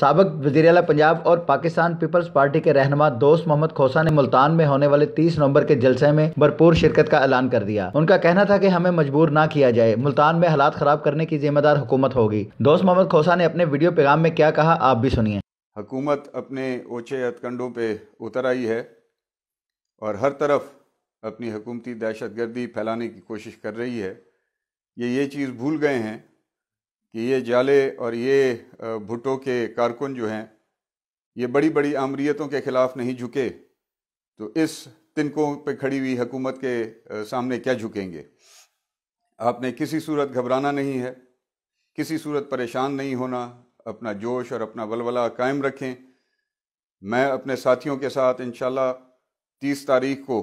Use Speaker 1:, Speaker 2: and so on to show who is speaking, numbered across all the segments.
Speaker 1: سابق وزیر اعلیٰ پنجاب اور پاکستان پیپلز پارٹی کے رہنما دوست محمد کھوسا نے ملتان میں ہونے والے تیس نومبر کے جلسے میں بھرپور شرکت کا اعلان کر دیا ان کا کہنا تھا کہ ہمیں مجبور نہ کیا جائے ملتان میں حالات خراب کرنے کی ذمہ دار حکومت ہوگی دوست محمد کھوسا نے اپنے ویڈیو پیغام میں کیا کہا آپ بھی سنیے
Speaker 2: حکومت اپنے اوچے ہتکنڈوں پہ اتر آئی ہے اور ہر طرف اپنی حکومتی دہشت گردی پھیلانے کی کوشش کر رہی ہے یہ یہ چیز بھول گئے ہیں کہ یہ جالے اور یہ بھٹو کے کارکن جو ہیں یہ بڑی بڑی عامریتوں کے خلاف نہیں جھکے تو اس تنکوں پہ کھڑی ہوئی حکومت کے سامنے کیا جھکیں گے آپ نے کسی صورت گھبرانا نہیں ہے کسی صورت پریشان نہیں ہونا اپنا جوش اور اپنا ولولہ قائم رکھیں میں اپنے ساتھیوں کے ساتھ انشاءاللہ تیس تاریخ کو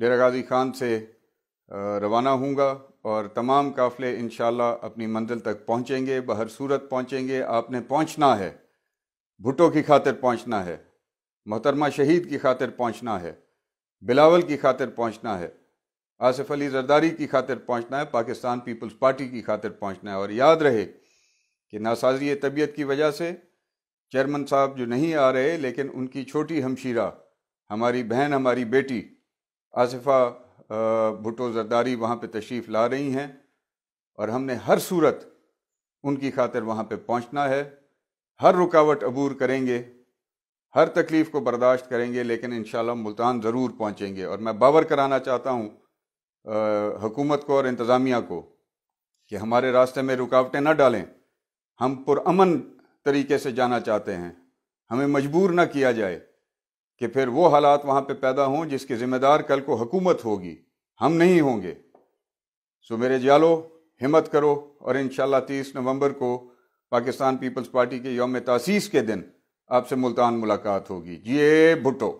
Speaker 2: ڈیرا غازی خان سے روانہ ہوں گا اور تمام قافلے انشاءاللہ اپنی منزل تک پہنچیں گے بہر صورت پہنچیں گے آپ نے پہنچنا ہے بھٹو کی خاطر پہنچنا ہے محترمہ شہید کی خاطر پہنچنا ہے بلاول کی خاطر پہنچنا ہے آصف علی زرداری کی خاطر پہنچنا ہے پاکستان پیپلز پارٹی کی خاطر پہنچنا ہے اور یاد رہے کہ ناسازی طبیعت کی وجہ سے چیئرمن صاحب جو نہیں آ رہے لیکن ان کی چھوٹی ہمشیرہ ہماری بہن ہماری بیٹی آصفہ بھٹو زرداری وہاں پہ تشریف لا رہی ہیں اور ہم نے ہر صورت ان کی خاطر وہاں پہ پہنچنا ہے ہر رکاوٹ عبور کریں گے ہر تکلیف کو برداشت کریں گے لیکن انشاءاللہ ملتان ضرور پہنچیں گے اور میں باور کرانا چاہتا ہوں حکومت کو اور انتظامیہ کو کہ ہمارے راستے میں رکاوٹیں نہ ڈالیں ہم پرامن طریقے سے جانا چاہتے ہیں ہمیں مجبور نہ کیا جائے کہ پھر وہ حالات وہاں پہ پیدا ہوں جس کے ذمہ دار کل کو حکومت ہوگی ہم نہیں ہوں گے سو میرے جالو ہمت کرو اور انشاءاللہ شاء تیس نومبر کو پاکستان پیپلز پارٹی کے یوم تاسیس کے دن آپ سے ملتان ملاقات ہوگی جیے بھٹو